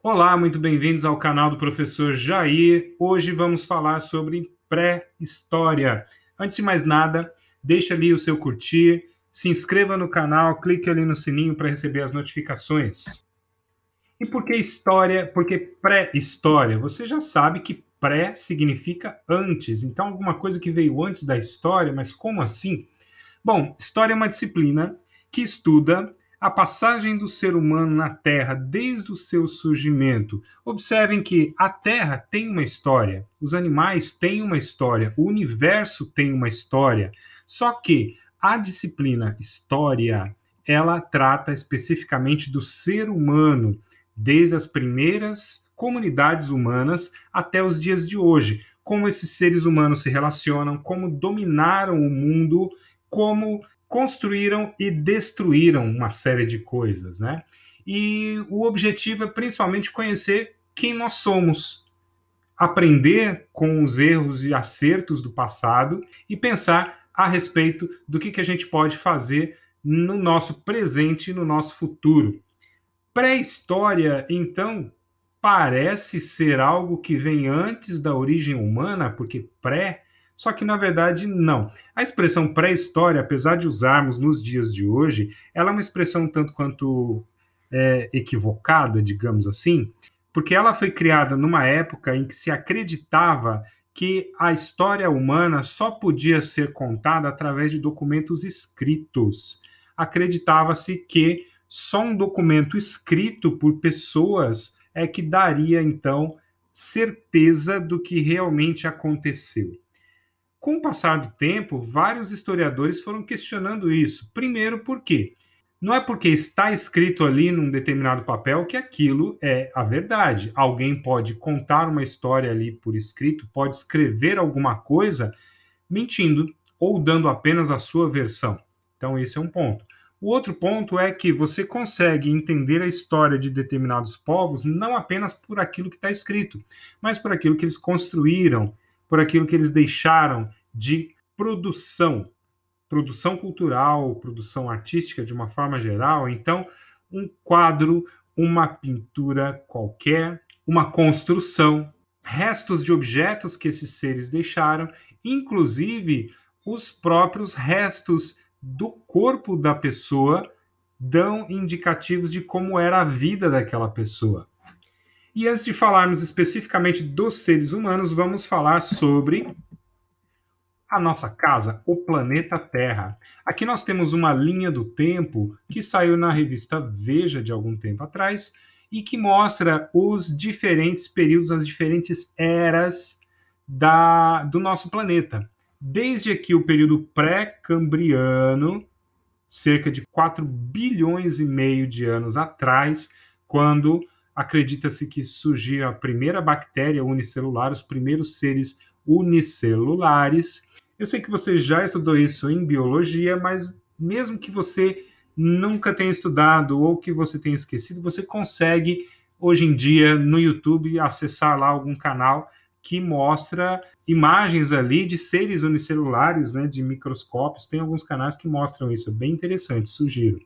Olá, muito bem-vindos ao canal do professor Jair. Hoje vamos falar sobre pré-história. Antes de mais nada, deixa ali o seu curtir, se inscreva no canal, clique ali no sininho para receber as notificações. E por que história? Porque pré-história. Você já sabe que pré significa antes, então alguma coisa que veio antes da história, mas como assim? Bom, história é uma disciplina que estuda a passagem do ser humano na Terra desde o seu surgimento. Observem que a Terra tem uma história, os animais têm uma história, o universo tem uma história. Só que a disciplina História, ela trata especificamente do ser humano, desde as primeiras comunidades humanas até os dias de hoje. Como esses seres humanos se relacionam, como dominaram o mundo, como construíram e destruíram uma série de coisas, né? E o objetivo é principalmente conhecer quem nós somos, aprender com os erros e acertos do passado e pensar a respeito do que, que a gente pode fazer no nosso presente e no nosso futuro. Pré-história, então, parece ser algo que vem antes da origem humana, porque pré só que, na verdade, não. A expressão pré-história, apesar de usarmos nos dias de hoje, ela é uma expressão tanto quanto é, equivocada, digamos assim, porque ela foi criada numa época em que se acreditava que a história humana só podia ser contada através de documentos escritos. Acreditava-se que só um documento escrito por pessoas é que daria, então, certeza do que realmente aconteceu. Com o passar do tempo, vários historiadores foram questionando isso. Primeiro, por quê? Não é porque está escrito ali num determinado papel que aquilo é a verdade. Alguém pode contar uma história ali por escrito, pode escrever alguma coisa mentindo ou dando apenas a sua versão. Então, esse é um ponto. O outro ponto é que você consegue entender a história de determinados povos não apenas por aquilo que está escrito, mas por aquilo que eles construíram, por aquilo que eles deixaram de produção, produção cultural, produção artística de uma forma geral. Então, um quadro, uma pintura qualquer, uma construção, restos de objetos que esses seres deixaram, inclusive os próprios restos do corpo da pessoa dão indicativos de como era a vida daquela pessoa. E antes de falarmos especificamente dos seres humanos, vamos falar sobre a nossa casa, o planeta Terra. Aqui nós temos uma linha do tempo que saiu na revista Veja de algum tempo atrás e que mostra os diferentes períodos, as diferentes eras da, do nosso planeta. Desde aqui o período pré-cambriano, cerca de 4 bilhões e meio de anos atrás, quando Acredita-se que surgiu a primeira bactéria unicelular, os primeiros seres unicelulares. Eu sei que você já estudou isso em biologia, mas mesmo que você nunca tenha estudado ou que você tenha esquecido, você consegue hoje em dia no YouTube acessar lá algum canal que mostra imagens ali de seres unicelulares, né, de microscópios. Tem alguns canais que mostram isso, é bem interessante, sugiro.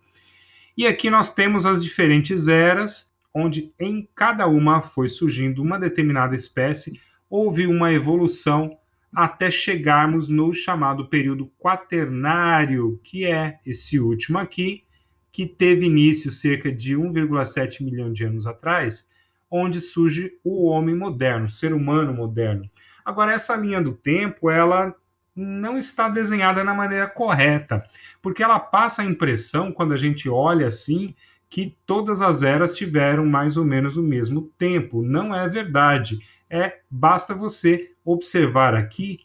E aqui nós temos as diferentes eras onde em cada uma foi surgindo uma determinada espécie, houve uma evolução até chegarmos no chamado período quaternário, que é esse último aqui, que teve início cerca de 1,7 milhão de anos atrás, onde surge o homem moderno, o ser humano moderno. Agora essa linha do tempo, ela não está desenhada na maneira correta, porque ela passa a impressão quando a gente olha assim, que todas as eras tiveram mais ou menos o mesmo tempo. Não é verdade. É basta você observar aqui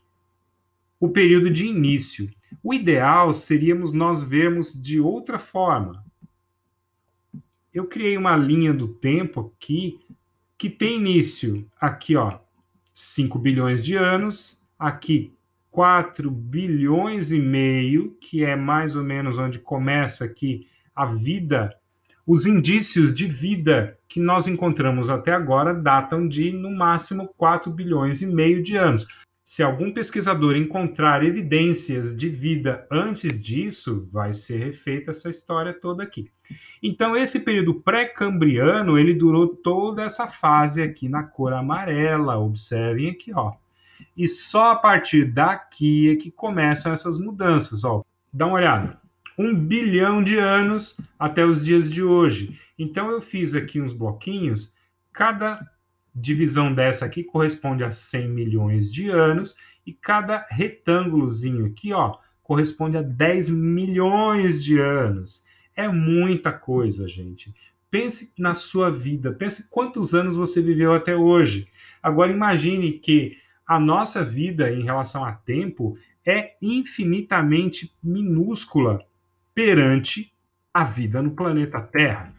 o período de início. O ideal seríamos nós vermos de outra forma. Eu criei uma linha do tempo aqui que tem início aqui, ó, 5 bilhões de anos, aqui 4 bilhões e meio, que é mais ou menos onde começa aqui a vida os indícios de vida que nós encontramos até agora datam de, no máximo, 4 bilhões e meio de anos. Se algum pesquisador encontrar evidências de vida antes disso, vai ser refeita essa história toda aqui. Então, esse período pré-cambriano, ele durou toda essa fase aqui na cor amarela, observem aqui, ó. E só a partir daqui é que começam essas mudanças, ó. Dá uma olhada um bilhão de anos até os dias de hoje. Então, eu fiz aqui uns bloquinhos, cada divisão dessa aqui corresponde a 100 milhões de anos, e cada retângulozinho aqui, ó, corresponde a 10 milhões de anos. É muita coisa, gente. Pense na sua vida, pense quantos anos você viveu até hoje. Agora imagine que a nossa vida em relação a tempo é infinitamente minúscula perante a vida no planeta Terra.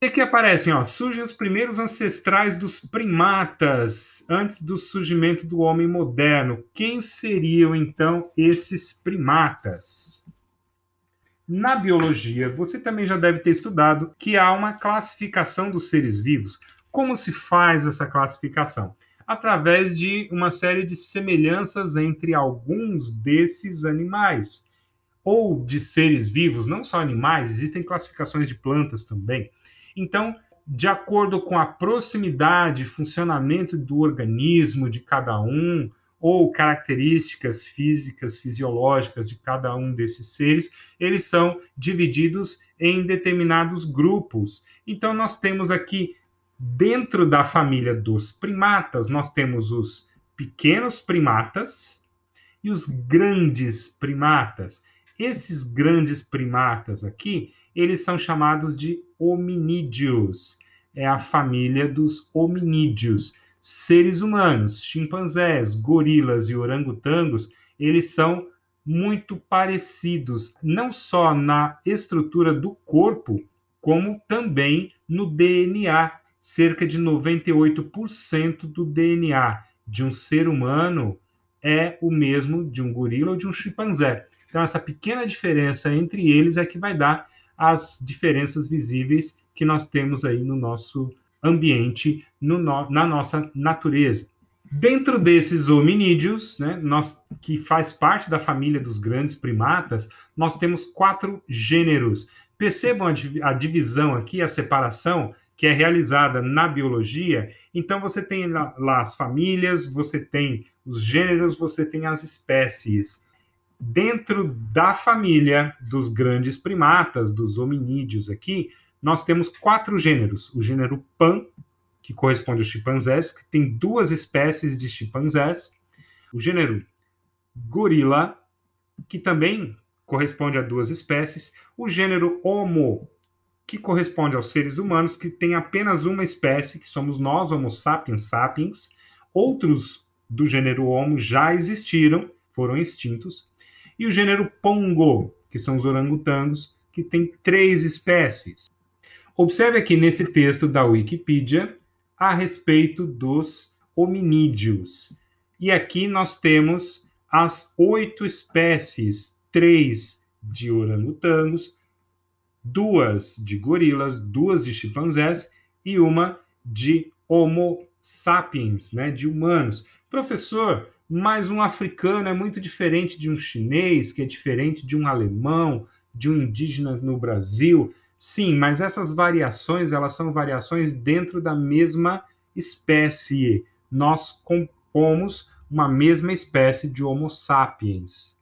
E aqui aparecem, ó, surgem os primeiros ancestrais dos primatas antes do surgimento do homem moderno. Quem seriam então esses primatas? Na biologia, você também já deve ter estudado que há uma classificação dos seres vivos. Como se faz essa classificação? Através de uma série de semelhanças entre alguns desses animais ou de seres vivos, não só animais, existem classificações de plantas também. Então, de acordo com a proximidade, funcionamento do organismo de cada um, ou características físicas, fisiológicas de cada um desses seres, eles são divididos em determinados grupos. Então, nós temos aqui, dentro da família dos primatas, nós temos os pequenos primatas e os grandes primatas. Esses grandes primatas aqui, eles são chamados de hominídeos. É a família dos hominídeos. Seres humanos, chimpanzés, gorilas e orangotangos, eles são muito parecidos, não só na estrutura do corpo, como também no DNA. Cerca de 98% do DNA de um ser humano é o mesmo de um gorila ou de um chimpanzé. Então, essa pequena diferença entre eles é que vai dar as diferenças visíveis que nós temos aí no nosso ambiente, no, na nossa natureza. Dentro desses hominídeos, né, nós, que faz parte da família dos grandes primatas, nós temos quatro gêneros. Percebam a, a divisão aqui, a separação que é realizada na biologia. Então, você tem lá, lá as famílias, você tem os gêneros, você tem as espécies. Dentro da família dos grandes primatas, dos hominídeos aqui, nós temos quatro gêneros. O gênero Pan, que corresponde aos chimpanzés, que tem duas espécies de chimpanzés. O gênero Gorila, que também corresponde a duas espécies. O gênero Homo, que corresponde aos seres humanos, que tem apenas uma espécie, que somos nós, Homo sapiens sapiens. Outros do gênero Homo já existiram, foram extintos e o gênero Pongo, que são os orangotangos, que tem três espécies. Observe aqui nesse texto da Wikipedia a respeito dos hominídeos. E aqui nós temos as oito espécies, três de orangotangos, duas de gorilas, duas de chimpanzés e uma de Homo sapiens, né, de humanos. Professor, mas um africano é muito diferente de um chinês, que é diferente de um alemão, de um indígena no Brasil. Sim, mas essas variações, elas são variações dentro da mesma espécie. Nós compomos uma mesma espécie de Homo sapiens.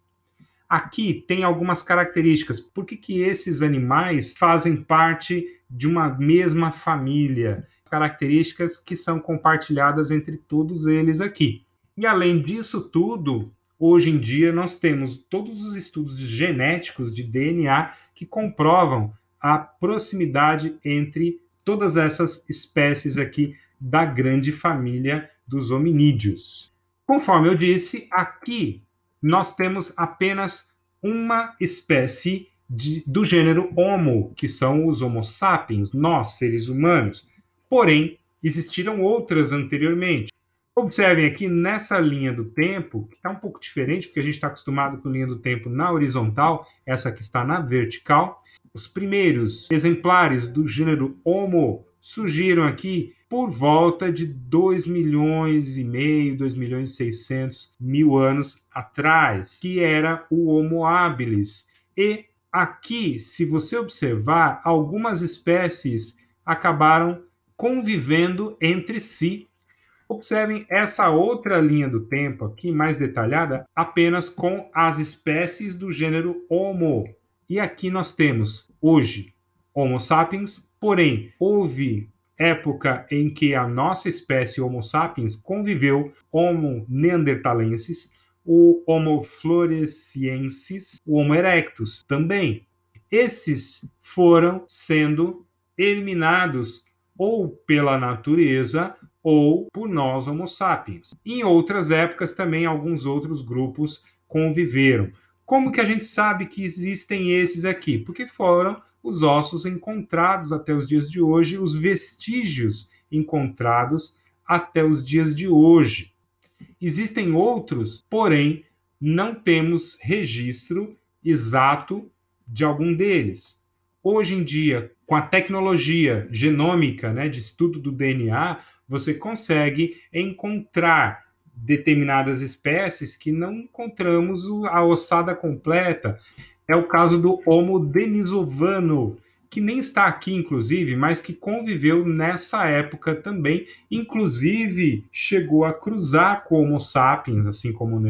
Aqui tem algumas características. Por que, que esses animais fazem parte de uma mesma família? Características que são compartilhadas entre todos eles aqui. E além disso tudo, hoje em dia nós temos todos os estudos genéticos de DNA que comprovam a proximidade entre todas essas espécies aqui da grande família dos hominídeos. Conforme eu disse, aqui nós temos apenas uma espécie de, do gênero Homo, que são os Homo sapiens, nós, seres humanos. Porém, existiram outras anteriormente. Observem aqui nessa linha do tempo, que está um pouco diferente, porque a gente está acostumado com linha do tempo na horizontal, essa que está na vertical. Os primeiros exemplares do gênero Homo surgiram aqui por volta de 2 milhões e meio, 2 milhões e 600 mil anos atrás, que era o Homo habilis. E aqui, se você observar, algumas espécies acabaram convivendo entre si Observem essa outra linha do tempo aqui, mais detalhada, apenas com as espécies do gênero Homo. E aqui nós temos, hoje, Homo sapiens, porém, houve época em que a nossa espécie Homo sapiens conviveu Homo neanderthalensis, o Homo floresiensis, o Homo erectus também. Esses foram sendo eliminados ou pela natureza ou por nós Homo sapiens. Em outras épocas também alguns outros grupos conviveram. Como que a gente sabe que existem esses aqui? Porque foram os ossos encontrados até os dias de hoje, os vestígios encontrados até os dias de hoje. Existem outros, porém não temos registro exato de algum deles. Hoje em dia, com a tecnologia genômica né, de estudo do DNA, você consegue encontrar determinadas espécies que não encontramos a ossada completa. É o caso do Homo denisovano, que nem está aqui, inclusive, mas que conviveu nessa época também, inclusive chegou a cruzar com Homo sapiens, assim como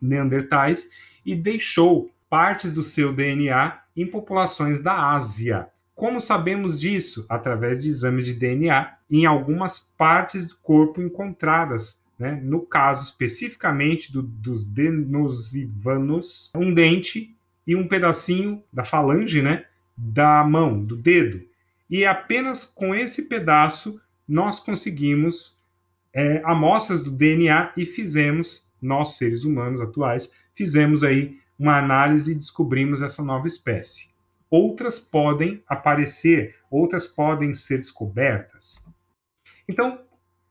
Neandertais, e deixou partes do seu DNA em populações da Ásia. Como sabemos disso? Através de exames de DNA em algumas partes do corpo encontradas, né? no caso especificamente do, dos denosivanos, um dente e um pedacinho da falange né? da mão, do dedo. E apenas com esse pedaço nós conseguimos é, amostras do DNA e fizemos, nós seres humanos atuais, fizemos aí uma análise e descobrimos essa nova espécie outras podem aparecer, outras podem ser descobertas. Então,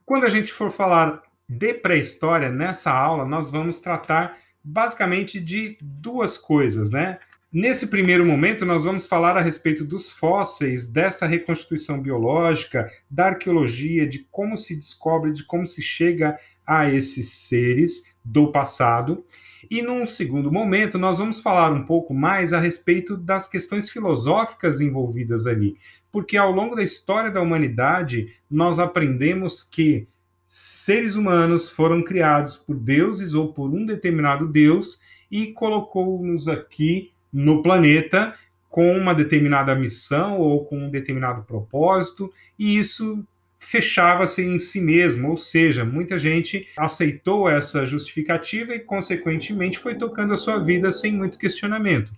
quando a gente for falar de pré-história nessa aula, nós vamos tratar basicamente de duas coisas, né? Nesse primeiro momento, nós vamos falar a respeito dos fósseis, dessa reconstituição biológica, da arqueologia, de como se descobre, de como se chega a esses seres do passado. E num segundo momento, nós vamos falar um pouco mais a respeito das questões filosóficas envolvidas ali, porque ao longo da história da humanidade, nós aprendemos que seres humanos foram criados por deuses ou por um determinado deus e colocou-nos aqui no planeta com uma determinada missão ou com um determinado propósito, e isso fechava-se em si mesmo, ou seja, muita gente aceitou essa justificativa e, consequentemente, foi tocando a sua vida sem muito questionamento.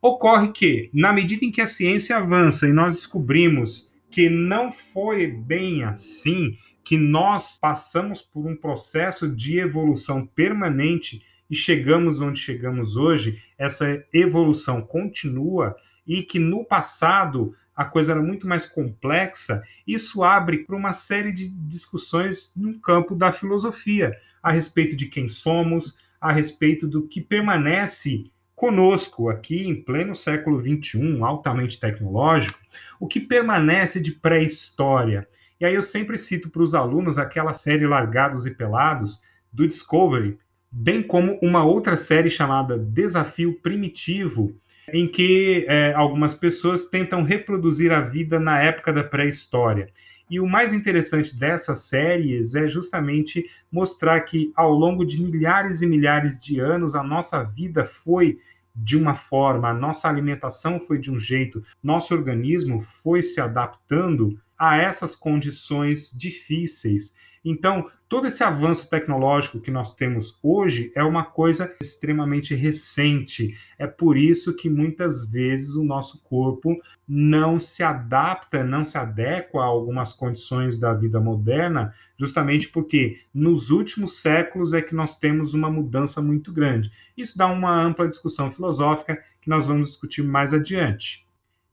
Ocorre que, na medida em que a ciência avança e nós descobrimos que não foi bem assim, que nós passamos por um processo de evolução permanente e chegamos onde chegamos hoje, essa evolução continua e que no passado a coisa era muito mais complexa, isso abre para uma série de discussões no campo da filosofia, a respeito de quem somos, a respeito do que permanece conosco aqui em pleno século XXI, altamente tecnológico, o que permanece de pré-história. E aí eu sempre cito para os alunos aquela série Largados e Pelados do Discovery, bem como uma outra série chamada Desafio Primitivo, em que é, algumas pessoas tentam reproduzir a vida na época da pré-história. E o mais interessante dessas séries é justamente mostrar que ao longo de milhares e milhares de anos a nossa vida foi de uma forma, a nossa alimentação foi de um jeito, nosso organismo foi se adaptando a essas condições difíceis. Então, Todo esse avanço tecnológico que nós temos hoje é uma coisa extremamente recente. É por isso que muitas vezes o nosso corpo não se adapta, não se adequa a algumas condições da vida moderna, justamente porque nos últimos séculos é que nós temos uma mudança muito grande. Isso dá uma ampla discussão filosófica que nós vamos discutir mais adiante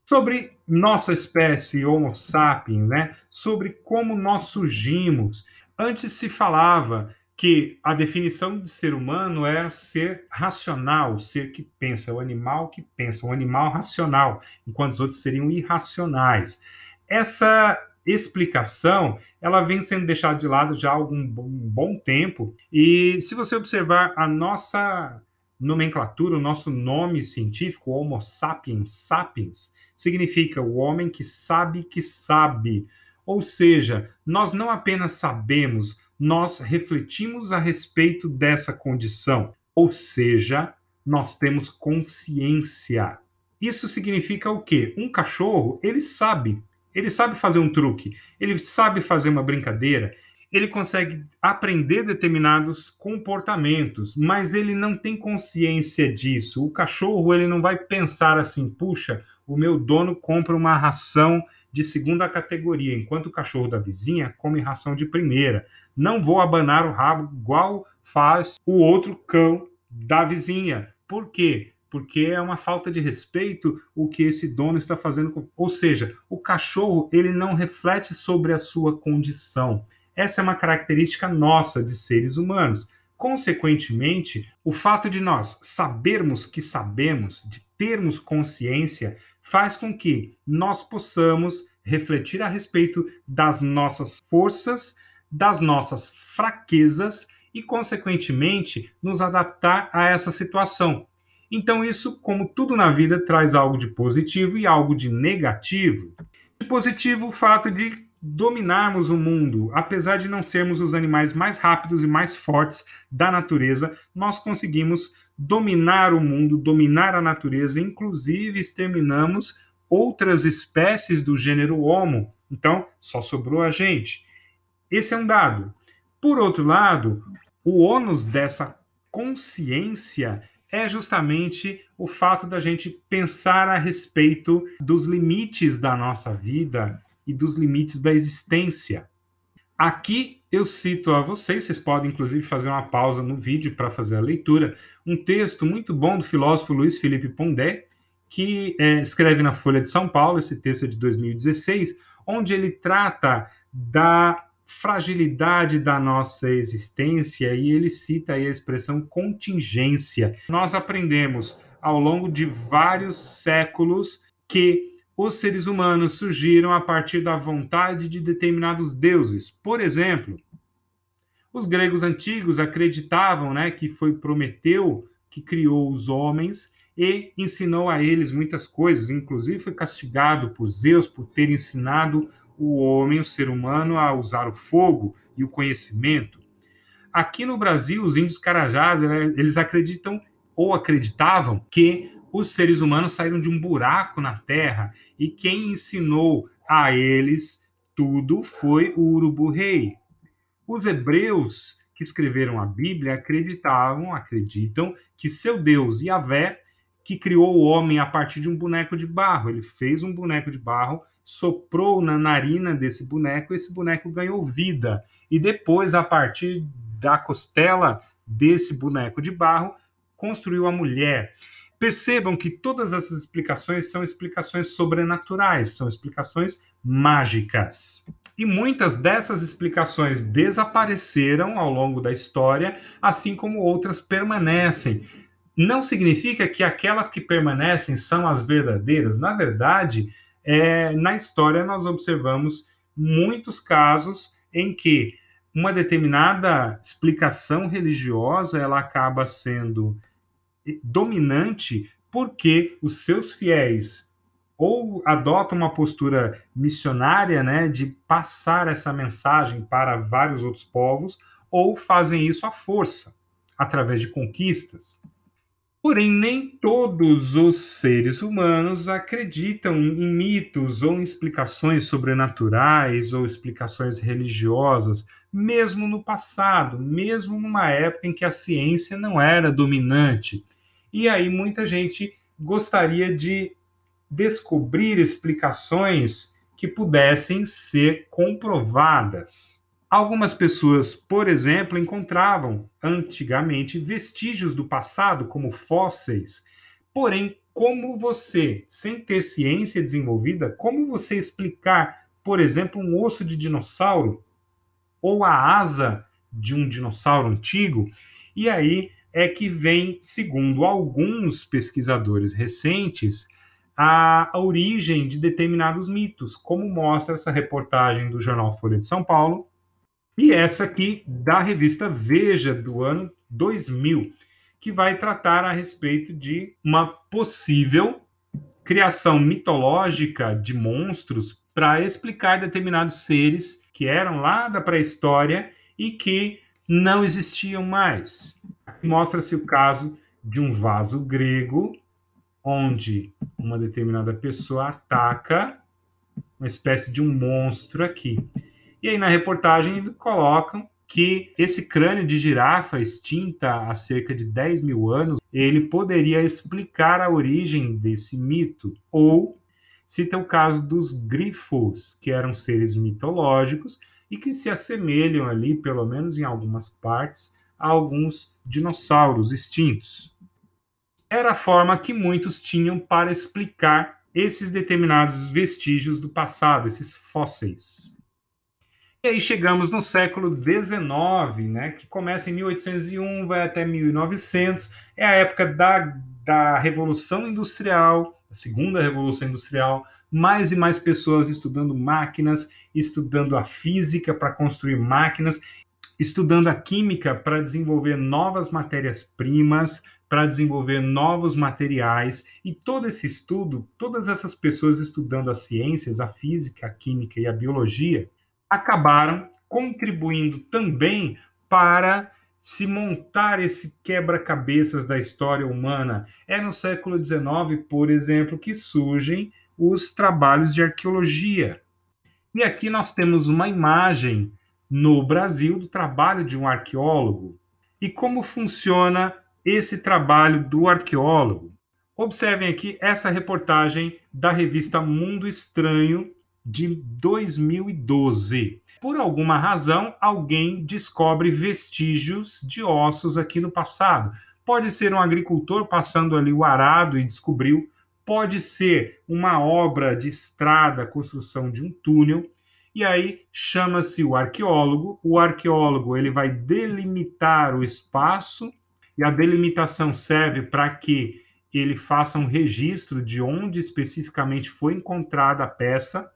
sobre nossa espécie Homo sapiens, né? Sobre como nós surgimos Antes se falava que a definição de ser humano é ser racional, ser que pensa, é o animal que pensa, um animal racional, enquanto os outros seriam irracionais. Essa explicação, ela vem sendo deixada de lado já há algum bom tempo, e se você observar a nossa nomenclatura, o nosso nome científico, Homo sapiens sapiens, significa o homem que sabe que sabe. Ou seja, nós não apenas sabemos, nós refletimos a respeito dessa condição, ou seja, nós temos consciência. Isso significa o quê? Um cachorro, ele sabe, ele sabe fazer um truque, ele sabe fazer uma brincadeira, ele consegue aprender determinados comportamentos, mas ele não tem consciência disso. O cachorro, ele não vai pensar assim, puxa, o meu dono compra uma ração de segunda categoria, enquanto o cachorro da vizinha come ração de primeira. Não vou abanar o rabo igual faz o outro cão da vizinha. Por quê? Porque é uma falta de respeito o que esse dono está fazendo. Com... Ou seja, o cachorro ele não reflete sobre a sua condição. Essa é uma característica nossa de seres humanos. Consequentemente, o fato de nós sabermos que sabemos, de termos consciência faz com que nós possamos refletir a respeito das nossas forças, das nossas fraquezas e, consequentemente, nos adaptar a essa situação. Então, isso, como tudo na vida, traz algo de positivo e algo de negativo. De positivo, o fato de dominarmos o mundo. Apesar de não sermos os animais mais rápidos e mais fortes da natureza, nós conseguimos dominar o mundo, dominar a natureza, inclusive exterminamos outras espécies do gênero Homo. Então, só sobrou a gente. Esse é um dado. Por outro lado, o ônus dessa consciência é justamente o fato da gente pensar a respeito dos limites da nossa vida e dos limites da existência. Aqui eu cito a vocês, vocês podem inclusive fazer uma pausa no vídeo para fazer a leitura, um texto muito bom do filósofo Luiz Felipe Pondé, que é, escreve na Folha de São Paulo, esse texto é de 2016, onde ele trata da fragilidade da nossa existência e ele cita aí a expressão contingência. Nós aprendemos ao longo de vários séculos que os seres humanos surgiram a partir da vontade de determinados deuses. Por exemplo, os gregos antigos acreditavam né, que foi Prometeu que criou os homens e ensinou a eles muitas coisas, inclusive foi castigado por Zeus por ter ensinado o homem, o ser humano, a usar o fogo e o conhecimento. Aqui no Brasil, os índios carajás, né, eles acreditam ou acreditavam que os seres humanos saíram de um buraco na Terra e quem ensinou a eles tudo foi o urubu-rei. Os hebreus que escreveram a Bíblia acreditavam, acreditam, que seu Deus, Yahvé, que criou o homem a partir de um boneco de barro. Ele fez um boneco de barro, soprou na narina desse boneco, e esse boneco ganhou vida. E depois, a partir da costela desse boneco de barro, construiu a mulher. Percebam que todas essas explicações são explicações sobrenaturais, são explicações mágicas. E muitas dessas explicações desapareceram ao longo da história, assim como outras permanecem. Não significa que aquelas que permanecem são as verdadeiras. Na verdade, é, na história nós observamos muitos casos em que uma determinada explicação religiosa ela acaba sendo dominante porque os seus fiéis ou adota uma postura missionária, né, de passar essa mensagem para vários outros povos, ou fazem isso à força, através de conquistas. Porém, nem todos os seres humanos acreditam em mitos ou em explicações sobrenaturais ou explicações religiosas, mesmo no passado, mesmo numa época em que a ciência não era dominante e aí muita gente gostaria de descobrir explicações que pudessem ser comprovadas. Algumas pessoas, por exemplo, encontravam antigamente vestígios do passado, como fósseis. Porém, como você, sem ter ciência desenvolvida, como você explicar, por exemplo, um osso de dinossauro ou a asa de um dinossauro antigo? E aí é que vem, segundo alguns pesquisadores recentes, a, a origem de determinados mitos, como mostra essa reportagem do jornal Folha de São Paulo e essa aqui da revista Veja do ano 2000, que vai tratar a respeito de uma possível criação mitológica de monstros para explicar determinados seres que eram lá da pré-história e que não existiam mais mostra-se o caso de um vaso grego onde uma determinada pessoa ataca uma espécie de um monstro aqui. E aí na reportagem colocam que esse crânio de girafa extinta há cerca de 10 mil anos, ele poderia explicar a origem desse mito. Ou cita o caso dos grifos, que eram seres mitológicos e que se assemelham ali, pelo menos em algumas partes, a alguns dinossauros extintos. Era a forma que muitos tinham para explicar esses determinados vestígios do passado, esses fósseis. E aí chegamos no século XIX, né, que começa em 1801, vai até 1900, é a época da, da Revolução Industrial, a Segunda Revolução Industrial, mais e mais pessoas estudando máquinas, estudando a física para construir máquinas, estudando a química para desenvolver novas matérias-primas, para desenvolver novos materiais. E todo esse estudo, todas essas pessoas estudando as ciências, a física, a química e a biologia, acabaram contribuindo também para se montar esse quebra-cabeças da história humana. É no século XIX, por exemplo, que surgem os trabalhos de arqueologia. E aqui nós temos uma imagem no Brasil do trabalho de um arqueólogo e como funciona esse trabalho do arqueólogo. Observem aqui essa reportagem da revista Mundo Estranho de 2012. Por alguma razão, alguém descobre vestígios de ossos aqui no passado. Pode ser um agricultor passando ali o arado e descobriu, pode ser uma obra de estrada, construção de um túnel, e aí chama-se o arqueólogo. O arqueólogo ele vai delimitar o espaço e a delimitação serve para que ele faça um registro de onde especificamente foi encontrada a peça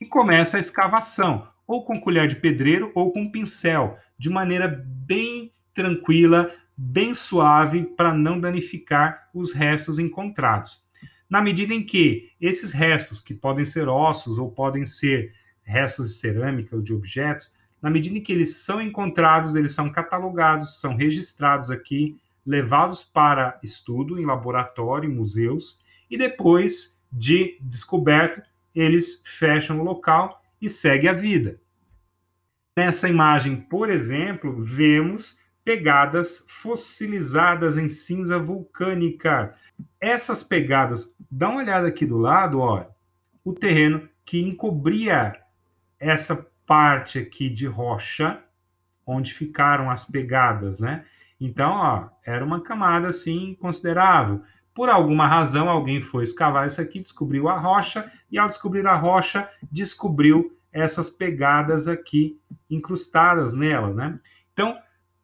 e começa a escavação, ou com colher de pedreiro ou com pincel, de maneira bem tranquila, bem suave, para não danificar os restos encontrados. Na medida em que esses restos, que podem ser ossos ou podem ser restos de cerâmica ou de objetos, na medida em que eles são encontrados, eles são catalogados, são registrados aqui, levados para estudo em laboratório, em museus, e depois de descoberto, eles fecham o local e segue a vida. Nessa imagem, por exemplo, vemos pegadas fossilizadas em cinza vulcânica. Essas pegadas, dá uma olhada aqui do lado, ó, o terreno que encobria essa parte aqui de rocha, onde ficaram as pegadas, né? Então, ó, era uma camada assim considerável. Por alguma razão, alguém foi escavar isso aqui, descobriu a rocha, e ao descobrir a rocha, descobriu essas pegadas aqui incrustadas nela, né? Então,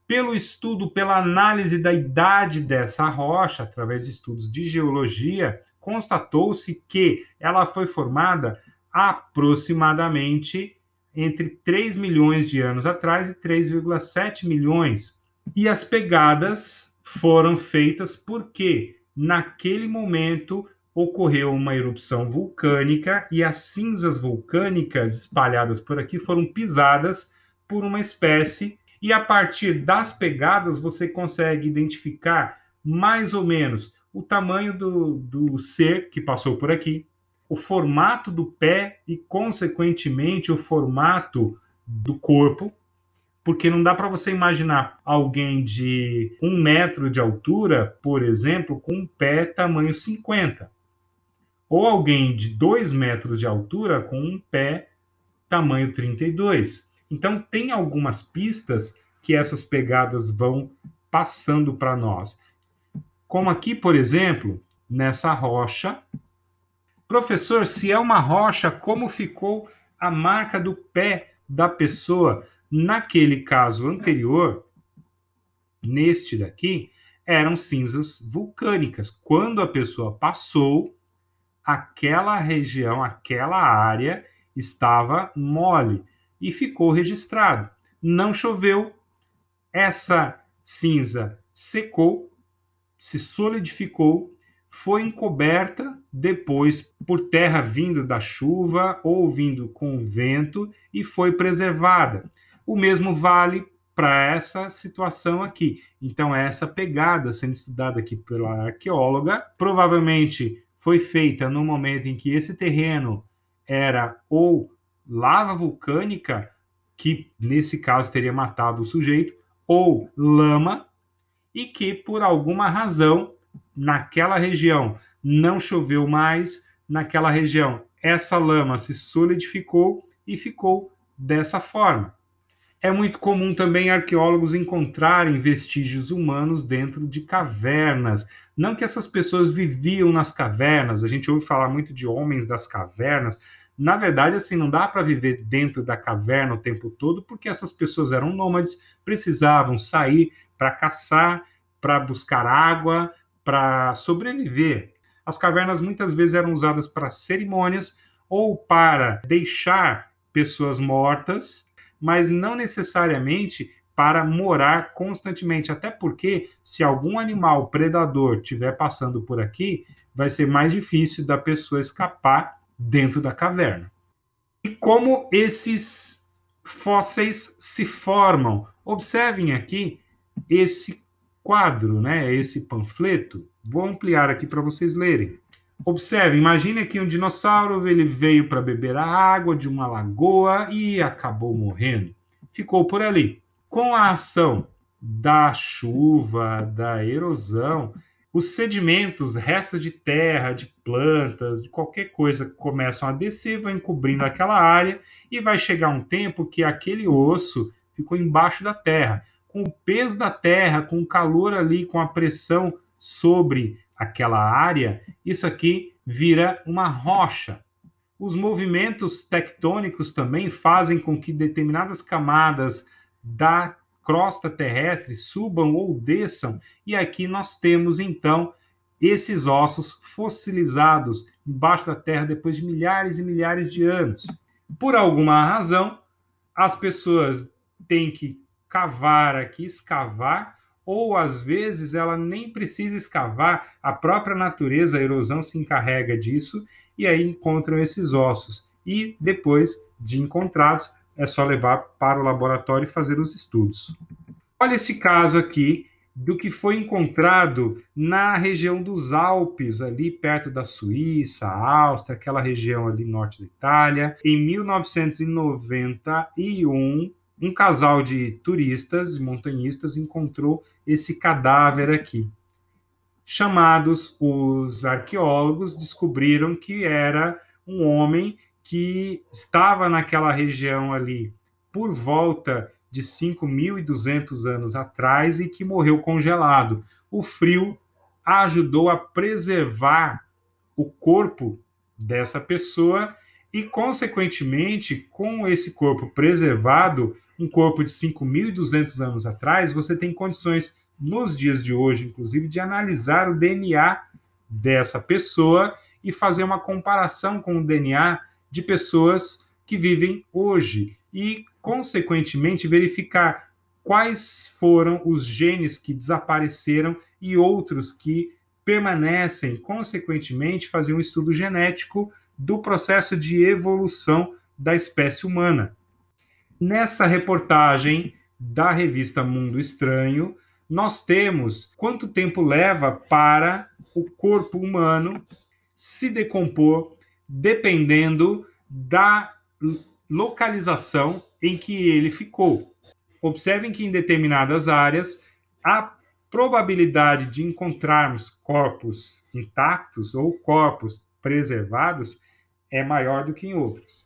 pelo estudo, pela análise da idade dessa rocha, através de estudos de geologia, constatou-se que ela foi formada aproximadamente entre 3 milhões de anos atrás e 3,7 milhões. E as pegadas foram feitas porque, naquele momento, ocorreu uma erupção vulcânica e as cinzas vulcânicas espalhadas por aqui foram pisadas por uma espécie. E a partir das pegadas, você consegue identificar mais ou menos o tamanho do, do ser que passou por aqui, o formato do pé e, consequentemente, o formato do corpo, porque não dá para você imaginar alguém de um metro de altura, por exemplo, com um pé tamanho 50, ou alguém de dois metros de altura com um pé tamanho 32. Então, tem algumas pistas que essas pegadas vão passando para nós. Como aqui, por exemplo, nessa rocha, Professor, se é uma rocha, como ficou a marca do pé da pessoa? Naquele caso anterior, neste daqui, eram cinzas vulcânicas. Quando a pessoa passou, aquela região, aquela área estava mole e ficou registrado. Não choveu, essa cinza secou, se solidificou foi encoberta depois por terra vindo da chuva ou vindo com vento e foi preservada. O mesmo vale para essa situação aqui. Então, essa pegada sendo estudada aqui pela arqueóloga provavelmente foi feita no momento em que esse terreno era ou lava vulcânica, que nesse caso teria matado o sujeito, ou lama, e que por alguma razão naquela região não choveu mais, naquela região essa lama se solidificou e ficou dessa forma. É muito comum também arqueólogos encontrarem vestígios humanos dentro de cavernas. Não que essas pessoas viviam nas cavernas, a gente ouve falar muito de homens das cavernas. Na verdade, assim, não dá para viver dentro da caverna o tempo todo, porque essas pessoas eram nômades, precisavam sair para caçar, para buscar água, para sobreviver, as cavernas muitas vezes eram usadas para cerimônias ou para deixar pessoas mortas, mas não necessariamente para morar constantemente, até porque se algum animal predador estiver passando por aqui, vai ser mais difícil da pessoa escapar dentro da caverna. E como esses fósseis se formam? Observem aqui esse quadro, né, esse panfleto, vou ampliar aqui para vocês lerem. Observe, imagine que um dinossauro ele veio para beber a água de uma lagoa e acabou morrendo. Ficou por ali. Com a ação da chuva, da erosão, os sedimentos, restos de terra, de plantas, de qualquer coisa começam a descer, vão encobrindo aquela área e vai chegar um tempo que aquele osso ficou embaixo da terra com o peso da terra, com o calor ali, com a pressão sobre aquela área, isso aqui vira uma rocha. Os movimentos tectônicos também fazem com que determinadas camadas da crosta terrestre subam ou desçam, e aqui nós temos então esses ossos fossilizados embaixo da terra depois de milhares e milhares de anos. Por alguma razão, as pessoas têm que cavar aqui, escavar, ou às vezes ela nem precisa escavar, a própria natureza, a erosão se encarrega disso, e aí encontram esses ossos. E depois de encontrados, é só levar para o laboratório e fazer os estudos. Olha esse caso aqui do que foi encontrado na região dos Alpes, ali perto da Suíça, Áustria, aquela região ali norte da Itália, em 1991, um casal de turistas, e montanhistas, encontrou esse cadáver aqui. Chamados os arqueólogos, descobriram que era um homem que estava naquela região ali por volta de 5.200 anos atrás e que morreu congelado. O frio ajudou a preservar o corpo dessa pessoa e, consequentemente, com esse corpo preservado, um corpo de 5.200 anos atrás, você tem condições, nos dias de hoje, inclusive, de analisar o DNA dessa pessoa e fazer uma comparação com o DNA de pessoas que vivem hoje e, consequentemente, verificar quais foram os genes que desapareceram e outros que permanecem, consequentemente, fazer um estudo genético do processo de evolução da espécie humana. Nessa reportagem da revista Mundo Estranho, nós temos quanto tempo leva para o corpo humano se decompor dependendo da localização em que ele ficou. Observem que em determinadas áreas a probabilidade de encontrarmos corpos intactos ou corpos preservados é maior do que em outros.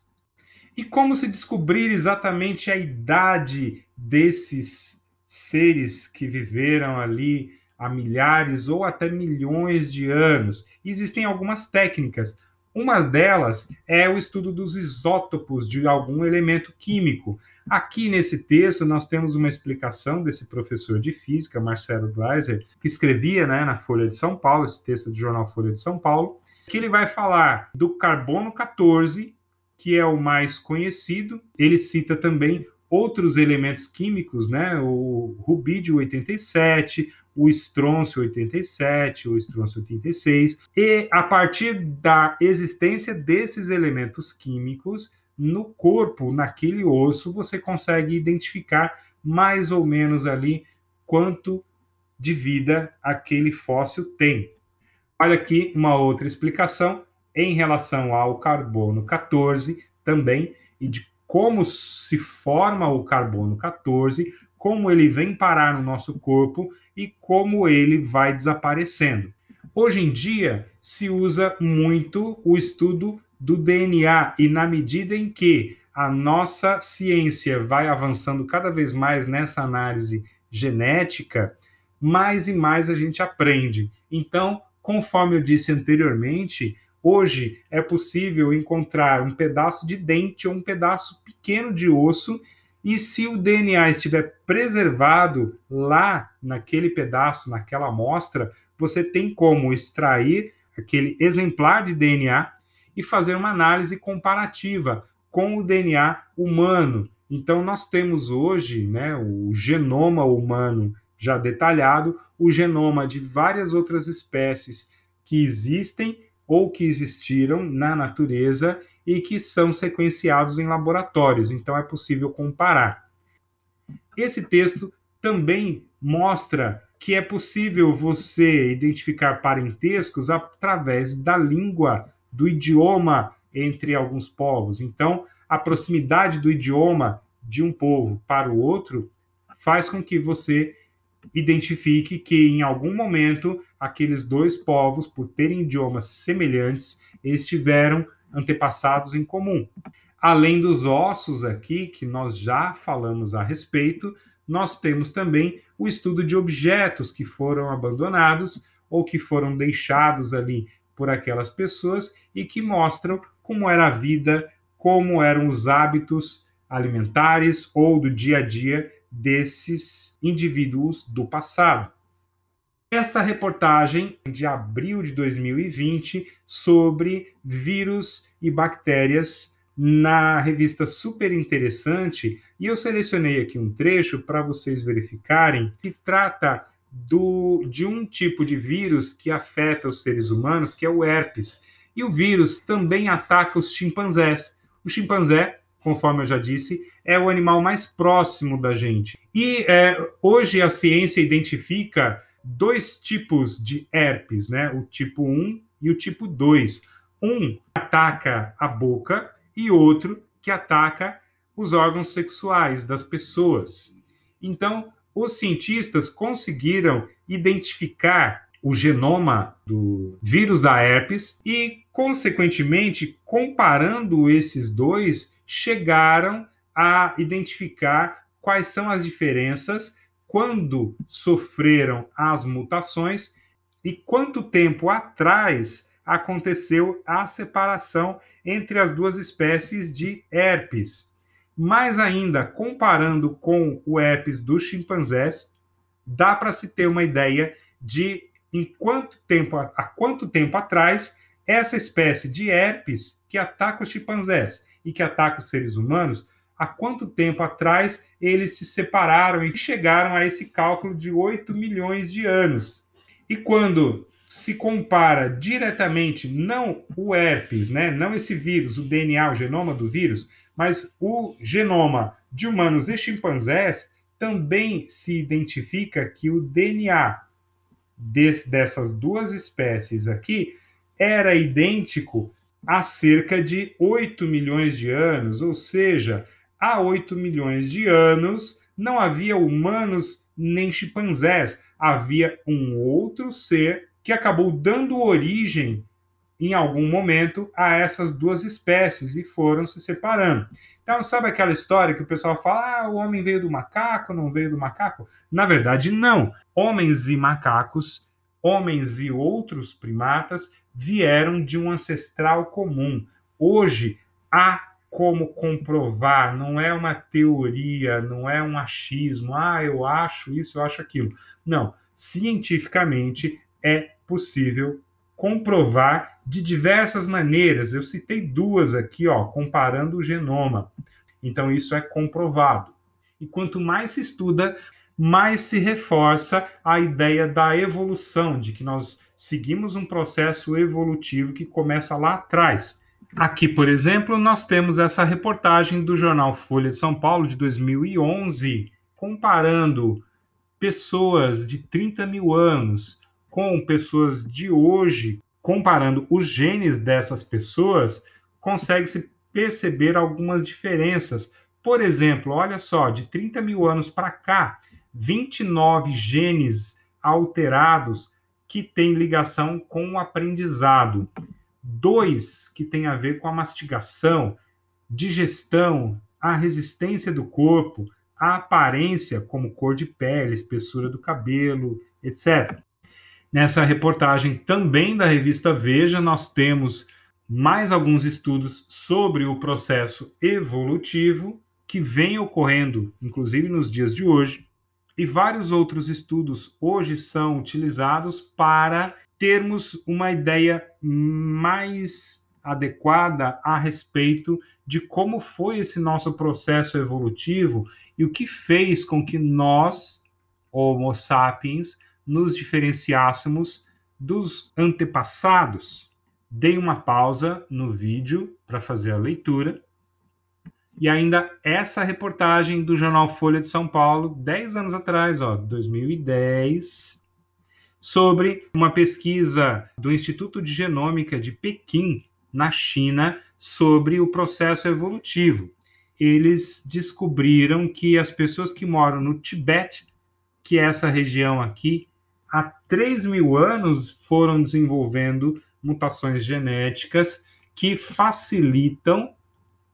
E como se descobrir exatamente a idade desses seres que viveram ali há milhares ou até milhões de anos? Existem algumas técnicas. Uma delas é o estudo dos isótopos de algum elemento químico. Aqui nesse texto nós temos uma explicação desse professor de física, Marcelo Gleiser, que escrevia né, na Folha de São Paulo, esse texto do jornal Folha de São Paulo, que ele vai falar do carbono 14 que é o mais conhecido. Ele cita também outros elementos químicos, né? O rubídio 87, o estrôncio 87, o estrôncio 86, e a partir da existência desses elementos químicos no corpo, naquele osso, você consegue identificar mais ou menos ali quanto de vida aquele fóssil tem. Olha aqui uma outra explicação em relação ao carbono 14 também e de como se forma o carbono 14, como ele vem parar no nosso corpo e como ele vai desaparecendo. Hoje em dia se usa muito o estudo do DNA e na medida em que a nossa ciência vai avançando cada vez mais nessa análise genética, mais e mais a gente aprende. Então, conforme eu disse anteriormente, Hoje é possível encontrar um pedaço de dente ou um pedaço pequeno de osso, e se o DNA estiver preservado lá naquele pedaço, naquela amostra, você tem como extrair aquele exemplar de DNA e fazer uma análise comparativa com o DNA humano. Então, nós temos hoje né, o genoma humano já detalhado, o genoma de várias outras espécies que existem ou que existiram na natureza e que são sequenciados em laboratórios, então é possível comparar. Esse texto também mostra que é possível você identificar parentescos através da língua, do idioma entre alguns povos. Então, a proximidade do idioma de um povo para o outro faz com que você identifique que em algum momento aqueles dois povos, por terem idiomas semelhantes, eles tiveram antepassados em comum. Além dos ossos aqui, que nós já falamos a respeito, nós temos também o estudo de objetos que foram abandonados ou que foram deixados ali por aquelas pessoas e que mostram como era a vida, como eram os hábitos alimentares ou do dia a dia desses indivíduos do passado essa reportagem de abril de 2020 sobre vírus e bactérias na revista super interessante e eu selecionei aqui um trecho para vocês verificarem que trata do, de um tipo de vírus que afeta os seres humanos, que é o herpes. E o vírus também ataca os chimpanzés. O chimpanzé, conforme eu já disse, é o animal mais próximo da gente. E é, hoje a ciência identifica dois tipos de herpes, né? O tipo 1 e o tipo 2. Um ataca a boca e outro que ataca os órgãos sexuais das pessoas. Então, os cientistas conseguiram identificar o genoma do vírus da herpes e, consequentemente, comparando esses dois, chegaram a identificar quais são as diferenças quando sofreram as mutações e quanto tempo atrás aconteceu a separação entre as duas espécies de herpes. Mais ainda, comparando com o herpes dos chimpanzés, dá para se ter uma ideia de em quanto tempo, há quanto tempo atrás essa espécie de herpes que ataca os chimpanzés e que ataca os seres humanos há quanto tempo atrás eles se separaram e chegaram a esse cálculo de 8 milhões de anos. E quando se compara diretamente não o herpes, né, não esse vírus, o DNA, o genoma do vírus, mas o genoma de humanos e chimpanzés, também se identifica que o DNA des, dessas duas espécies aqui era idêntico há cerca de 8 milhões de anos, ou seja, há 8 milhões de anos não havia humanos nem chimpanzés, havia um outro ser que acabou dando origem em algum momento a essas duas espécies e foram se separando. Então, sabe aquela história que o pessoal fala: ah, o homem veio do macaco, não veio do macaco? Na verdade, não. Homens e macacos, homens e outros primatas vieram de um ancestral comum. Hoje há como comprovar, não é uma teoria, não é um achismo, ah, eu acho isso, eu acho aquilo. Não, cientificamente é possível comprovar de diversas maneiras. Eu citei duas aqui, ó, comparando o genoma. Então isso é comprovado. E quanto mais se estuda, mais se reforça a ideia da evolução, de que nós seguimos um processo evolutivo que começa lá atrás. Aqui, por exemplo, nós temos essa reportagem do jornal Folha de São Paulo de 2011, comparando pessoas de 30 mil anos com pessoas de hoje, comparando os genes dessas pessoas, consegue-se perceber algumas diferenças. Por exemplo, olha só, de 30 mil anos para cá, 29 genes alterados que têm ligação com o aprendizado dois que tem a ver com a mastigação, digestão, a resistência do corpo, a aparência, como cor de pele, espessura do cabelo, etc. Nessa reportagem também da revista Veja, nós temos mais alguns estudos sobre o processo evolutivo que vem ocorrendo, inclusive nos dias de hoje, e vários outros estudos hoje são utilizados para termos uma ideia mais adequada a respeito de como foi esse nosso processo evolutivo e o que fez com que nós, Homo sapiens, nos diferenciássemos dos antepassados. Dei uma pausa no vídeo para fazer a leitura. E ainda essa reportagem do jornal Folha de São Paulo, 10 anos atrás, ó, 2010, sobre uma pesquisa do Instituto de Genômica de Pequim, na China, sobre o processo evolutivo. Eles descobriram que as pessoas que moram no Tibete, que é essa região aqui, há 3 mil anos foram desenvolvendo mutações genéticas que facilitam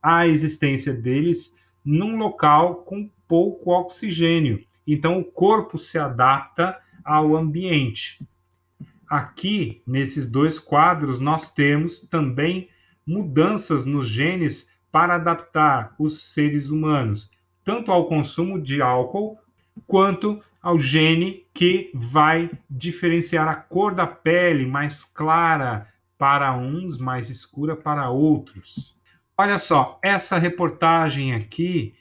a existência deles num local com pouco oxigênio. Então, o corpo se adapta ao ambiente. Aqui, nesses dois quadros, nós temos também mudanças nos genes para adaptar os seres humanos tanto ao consumo de álcool quanto ao gene que vai diferenciar a cor da pele mais clara para uns, mais escura para outros. Olha só, essa reportagem aqui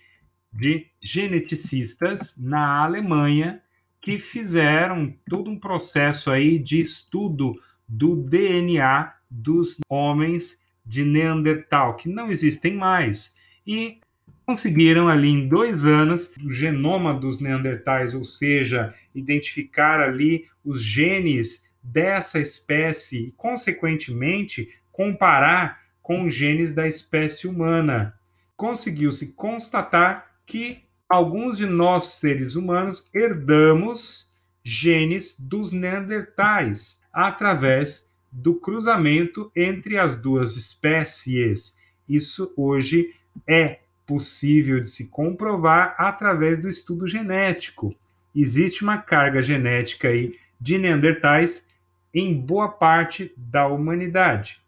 de geneticistas na Alemanha que fizeram todo um processo aí de estudo do DNA dos homens de Neandertal, que não existem mais, e conseguiram ali em dois anos o genoma dos Neandertais, ou seja, identificar ali os genes dessa espécie e, consequentemente, comparar com os genes da espécie humana. Conseguiu-se constatar que alguns de nós seres humanos herdamos genes dos neandertais através do cruzamento entre as duas espécies. Isso hoje é possível de se comprovar através do estudo genético. Existe uma carga genética aí de neandertais em boa parte da humanidade.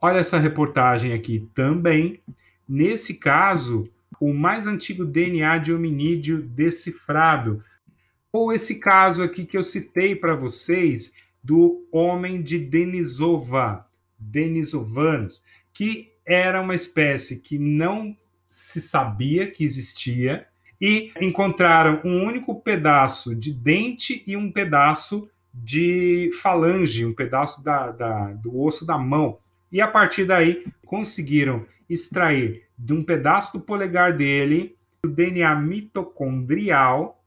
Olha essa reportagem aqui também. Nesse caso, o mais antigo DNA de hominídeo decifrado. Ou esse caso aqui que eu citei para vocês do homem de Denisova, Denisovanos, que era uma espécie que não se sabia que existia e encontraram um único pedaço de dente e um pedaço de falange, um pedaço da, da, do osso da mão. E a partir daí conseguiram extrair de um pedaço do polegar dele, o DNA mitocondrial,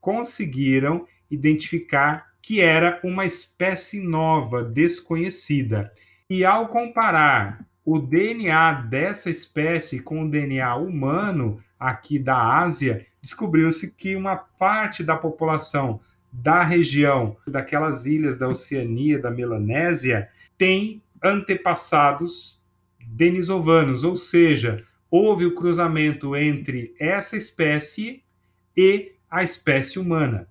conseguiram identificar que era uma espécie nova, desconhecida. E ao comparar o DNA dessa espécie com o DNA humano aqui da Ásia, descobriu-se que uma parte da população da região, daquelas ilhas da Oceania, da Melanésia, tem antepassados denisovanos, ou seja, houve o cruzamento entre essa espécie e a espécie humana.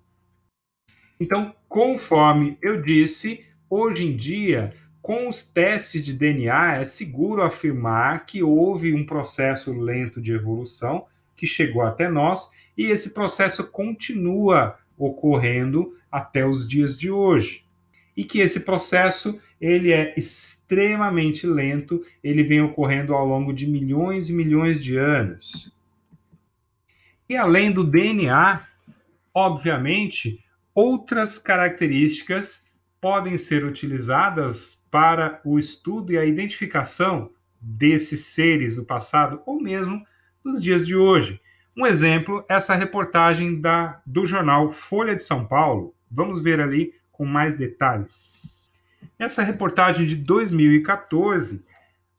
Então, conforme eu disse, hoje em dia, com os testes de DNA, é seguro afirmar que houve um processo lento de evolução que chegou até nós e esse processo continua ocorrendo até os dias de hoje. E que esse processo ele é extremamente lento, ele vem ocorrendo ao longo de milhões e milhões de anos. E além do DNA, obviamente, outras características podem ser utilizadas para o estudo e a identificação desses seres do passado ou mesmo dos dias de hoje. Um exemplo, essa reportagem da, do jornal Folha de São Paulo. Vamos ver ali com mais detalhes. Essa reportagem de 2014,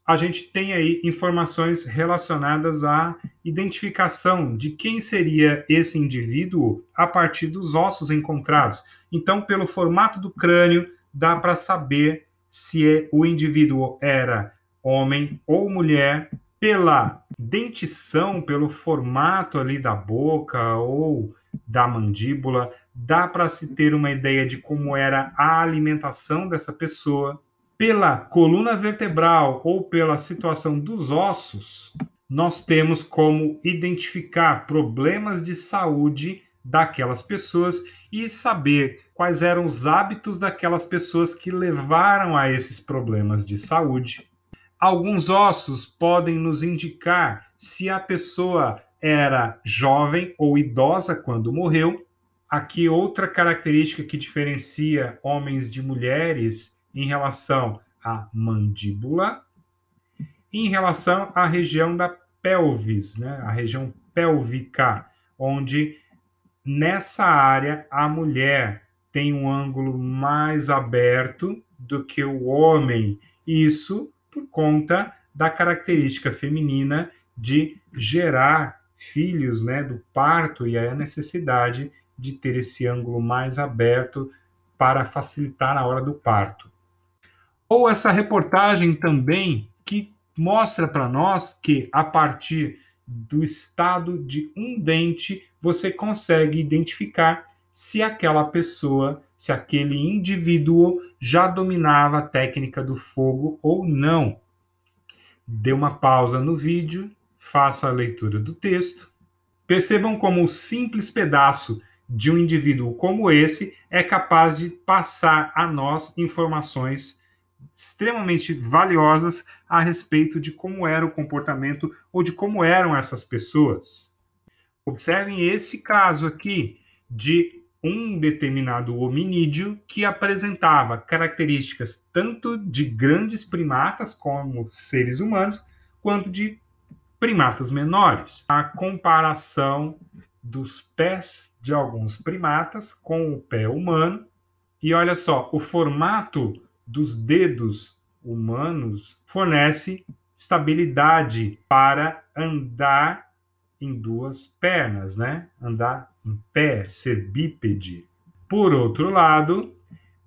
a gente tem aí informações relacionadas à identificação de quem seria esse indivíduo a partir dos ossos encontrados. Então, pelo formato do crânio, dá para saber se é, o indivíduo era homem ou mulher pela dentição, pelo formato ali da boca ou da mandíbula, dá para se ter uma ideia de como era a alimentação dessa pessoa. Pela coluna vertebral ou pela situação dos ossos, nós temos como identificar problemas de saúde daquelas pessoas e saber quais eram os hábitos daquelas pessoas que levaram a esses problemas de saúde. Alguns ossos podem nos indicar se a pessoa era jovem ou idosa quando morreu Aqui, outra característica que diferencia homens de mulheres em relação à mandíbula, em relação à região da pelvis, né? a região pélvica, onde nessa área a mulher tem um ângulo mais aberto do que o homem. Isso por conta da característica feminina de gerar filhos, né, do parto e a necessidade de ter esse ângulo mais aberto para facilitar a hora do parto. Ou essa reportagem também que mostra para nós que a partir do estado de um dente você consegue identificar se aquela pessoa, se aquele indivíduo já dominava a técnica do fogo ou não. Dê uma pausa no vídeo, faça a leitura do texto. Percebam como o um simples pedaço de um indivíduo como esse é capaz de passar a nós informações extremamente valiosas a respeito de como era o comportamento ou de como eram essas pessoas. Observem esse caso aqui de um determinado hominídeo que apresentava características tanto de grandes primatas como seres humanos, quanto de primatas menores. A comparação dos pés de alguns primatas com o pé humano. E olha só, o formato dos dedos humanos fornece estabilidade para andar em duas pernas, né? Andar em pé, ser bípede. Por outro lado,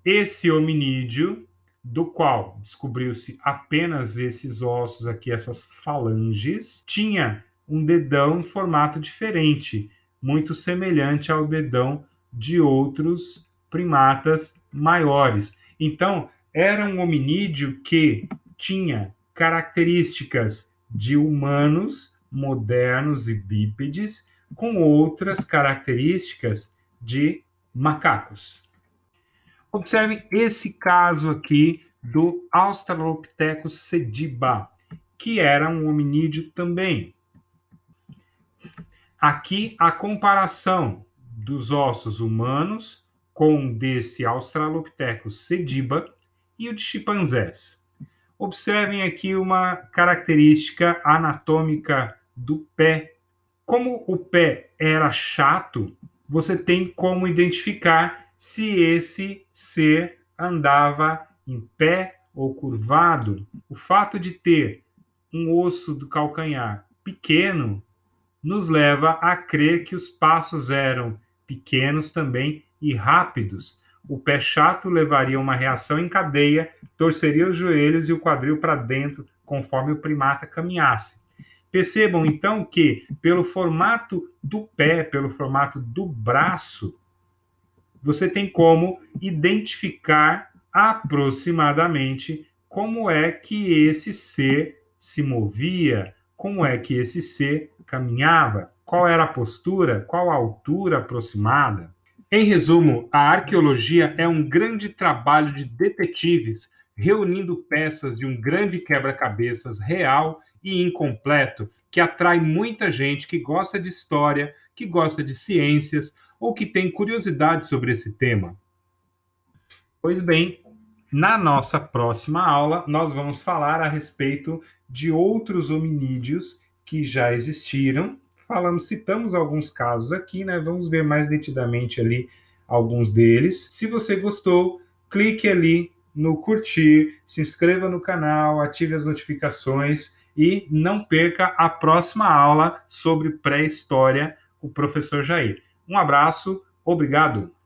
esse hominídeo, do qual descobriu-se apenas esses ossos aqui, essas falanges, tinha um dedão em formato diferente, muito semelhante ao dedão de outros primatas maiores. Então, era um hominídeo que tinha características de humanos modernos e bípedes, com outras características de macacos. Observe esse caso aqui do Australopithecus sediba, que era um hominídeo também. Aqui a comparação dos ossos humanos com desse Australopithecus sediba e o de chimpanzés. Observem aqui uma característica anatômica do pé. Como o pé era chato, você tem como identificar se esse ser andava em pé ou curvado. O fato de ter um osso do calcanhar pequeno nos leva a crer que os passos eram pequenos também e rápidos. O pé chato levaria uma reação em cadeia, torceria os joelhos e o quadril para dentro conforme o primata caminhasse. Percebam então que, pelo formato do pé, pelo formato do braço, você tem como identificar aproximadamente como é que esse ser se movia, como é que esse ser caminhava, qual era a postura, qual a altura aproximada. Em resumo, a arqueologia é um grande trabalho de detetives reunindo peças de um grande quebra-cabeças real e incompleto que atrai muita gente que gosta de história, que gosta de ciências ou que tem curiosidade sobre esse tema. Pois bem, na nossa próxima aula, nós vamos falar a respeito de outros hominídeos que já existiram. Falamos, citamos alguns casos aqui, né? Vamos ver mais detidamente ali alguns deles. Se você gostou, clique ali no curtir, se inscreva no canal, ative as notificações e não perca a próxima aula sobre pré-história com o professor Jair. Um abraço, obrigado!